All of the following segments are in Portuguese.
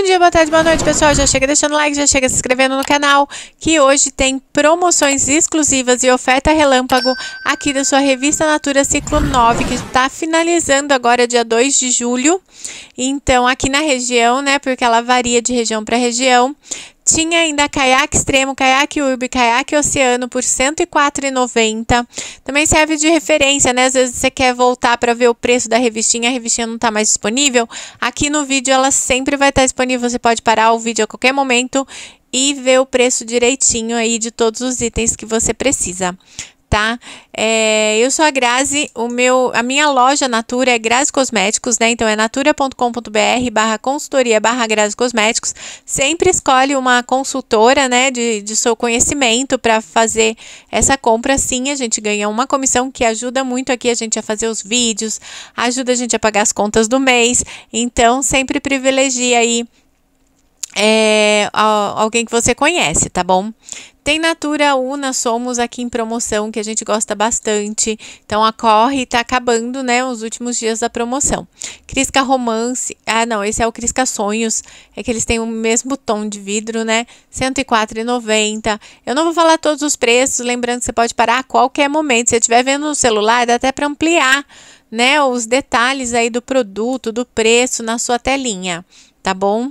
Bom dia, boa tarde, boa noite, pessoal. Já chega deixando like, já chega se inscrevendo no canal, que hoje tem promoções exclusivas e oferta relâmpago aqui da sua revista Natura Ciclo 9, que está finalizando agora dia 2 de julho. Então, aqui na região, né, porque ela varia de região para região, tinha ainda caiaque extremo, caiaque urbe, caiaque oceano por R$ 104,90. Também serve de referência, né? Às vezes você quer voltar para ver o preço da revistinha, a revistinha não está mais disponível. Aqui no vídeo ela sempre vai estar tá disponível, você pode parar o vídeo a qualquer momento e ver o preço direitinho aí de todos os itens que você precisa tá? É, eu sou a Grazi, o meu, a minha loja Natura é Grazi Cosméticos, né? Então é natura.com.br barra consultoria barra Grazi Cosméticos. Sempre escolhe uma consultora, né, de, de seu conhecimento para fazer essa compra. Sim, a gente ganha uma comissão que ajuda muito aqui a gente a fazer os vídeos, ajuda a gente a pagar as contas do mês. Então, sempre privilegia aí é, alguém que você conhece, tá bom? Tem Natura Una, somos aqui em promoção que a gente gosta bastante. Então a corre tá acabando, né? Os últimos dias da promoção. Crisca Romance. Ah, não, esse é o Crisca Sonhos. É que eles têm o mesmo tom de vidro, né? R$ 104,90. Eu não vou falar todos os preços, lembrando que você pode parar a qualquer momento. Se você estiver vendo no celular, dá até para ampliar, né? Os detalhes aí do produto, do preço na sua telinha, tá bom?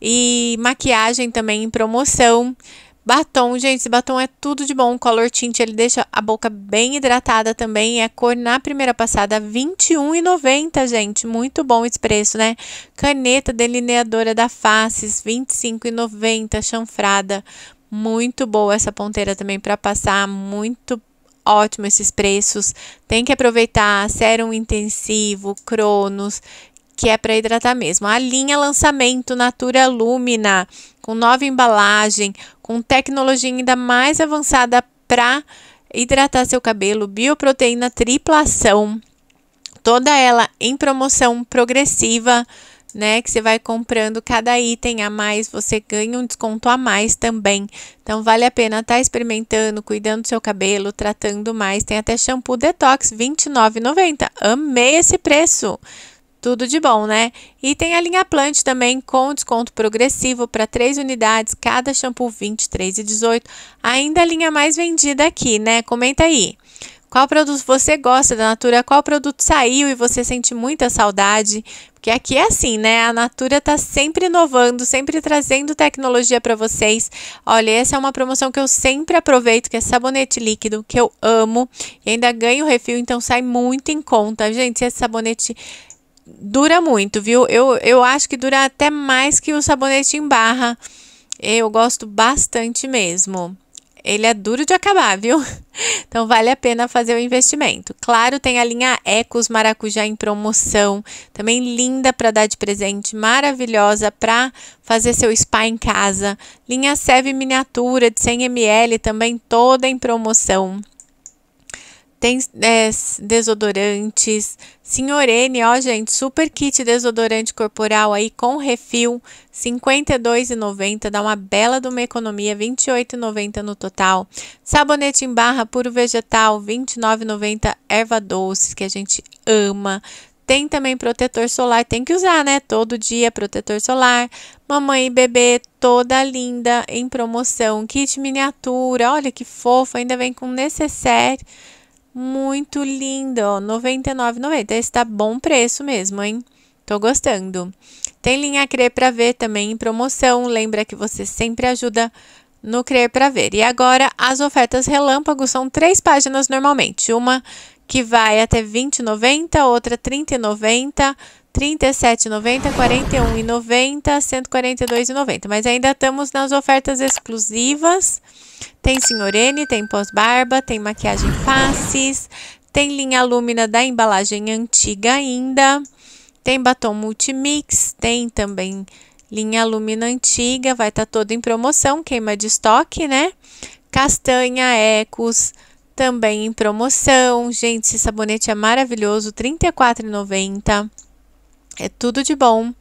E maquiagem também em promoção. Batom, gente, esse batom é tudo de bom. Color Tint, ele deixa a boca bem hidratada também. É cor na primeira passada, 21,90, gente. Muito bom esse preço, né? Caneta delineadora da Faces, 25,90, chanfrada. Muito boa essa ponteira também para passar, muito ótimo esses preços. Tem que aproveitar sérum intensivo, Cronos, que é para hidratar mesmo. A linha lançamento Natura Lumina, com nova embalagem, com tecnologia ainda mais avançada para hidratar seu cabelo, bioproteína triplação, toda ela em promoção progressiva, né? Que você vai comprando cada item a mais, você ganha um desconto a mais também. Então vale a pena estar tá experimentando, cuidando do seu cabelo, tratando mais. Tem até shampoo detox R$29,90. Amei esse preço! Tudo de bom, né? E tem a linha Plant também com desconto progressivo para três unidades, cada shampoo 23 e 18. Ainda a linha mais vendida aqui, né? Comenta aí. Qual produto você gosta da Natura? Qual produto saiu e você sente muita saudade? Porque aqui é assim, né? A Natura tá sempre inovando, sempre trazendo tecnologia para vocês. Olha, essa é uma promoção que eu sempre aproveito, que é sabonete líquido, que eu amo. E ainda ganho refil, então sai muito em conta. Gente, esse sabonete dura muito, viu? Eu, eu acho que dura até mais que o sabonete em barra. Eu gosto bastante mesmo. Ele é duro de acabar, viu? Então vale a pena fazer o investimento. Claro, tem a linha Ecos Maracujá em promoção, também linda para dar de presente, maravilhosa para fazer seu spa em casa. Linha Seve miniatura de 100 ml também toda em promoção. Tem é, desodorantes. Senhorene, ó, gente, super kit desodorante corporal aí com refil, R$ 52,90. Dá uma bela de uma economia, R$ 28,90 no total. Sabonete em barra puro vegetal, R$ 29,90. Erva doce, que a gente ama. Tem também protetor solar, tem que usar, né? Todo dia protetor solar. Mamãe e bebê toda linda em promoção. Kit miniatura, olha que fofo, ainda vem com necessaire. Muito lindo, R$ 99,90. Esse tá bom preço mesmo, hein? Tô gostando. Tem linha Crer para ver também em promoção. Lembra que você sempre ajuda no Crer para ver. E agora as ofertas relâmpago são três páginas normalmente. Uma que vai até 20,90, outra 30,90 37,90, 41,90, 142,90. Mas ainda estamos nas ofertas exclusivas. Tem Senhorene, tem pós-barba, tem maquiagem faces, tem linha lúmina da embalagem antiga ainda, tem batom multimix, tem também linha lúmina antiga, vai estar tá toda em promoção, queima de estoque, né? Castanha, ecos, também em promoção. Gente, esse sabonete é maravilhoso, R$ 34,90. É tudo de bom.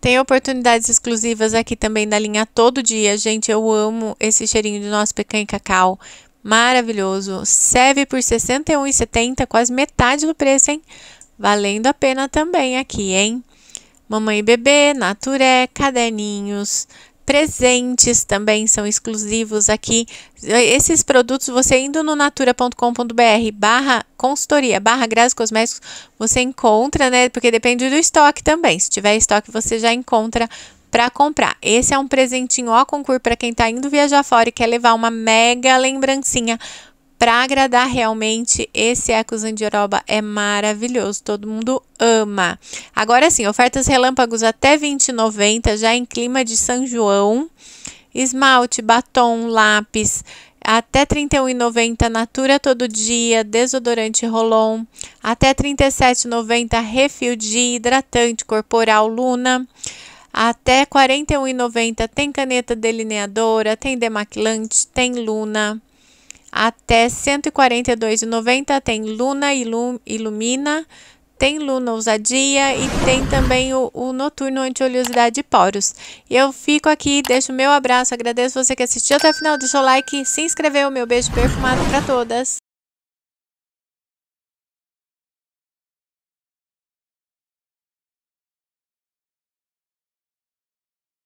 Tem oportunidades exclusivas aqui também da linha Todo Dia. Gente, eu amo esse cheirinho de nosso pecan e cacau. Maravilhoso. Serve por R$ 61,70, quase metade do preço, hein? Valendo a pena também aqui, hein? Mamãe e Bebê, Naturé, Caderninhos, Presentes também são exclusivos aqui. Esses produtos, você indo no natura.com.br barra consultoria, barra Grazi Cosméticos, você encontra, né? Porque depende do estoque também. Se tiver estoque, você já encontra para comprar. Esse é um presentinho ó concurso para quem está indo viajar fora e quer levar uma mega lembrancinha para agradar realmente, esse Ecos Andiroba é maravilhoso, todo mundo ama. Agora sim, ofertas relâmpagos até 20,90, já em clima de São João. Esmalte, batom, lápis, até R$ 31,90 Natura todo dia, desodorante Rolon, até R$ 37,90 refil de hidratante corporal Luna, até R$ 41,90 tem caneta delineadora, tem demaquilante, tem Luna até 142,90 tem Luna Ilumina, tem Luna Ousadia e tem também o, o Noturno Anti-Oleosidade de Poros. Eu fico aqui, deixo meu abraço, agradeço você que assistiu até o final, deixa o like, se inscreveu, meu beijo perfumado para todas.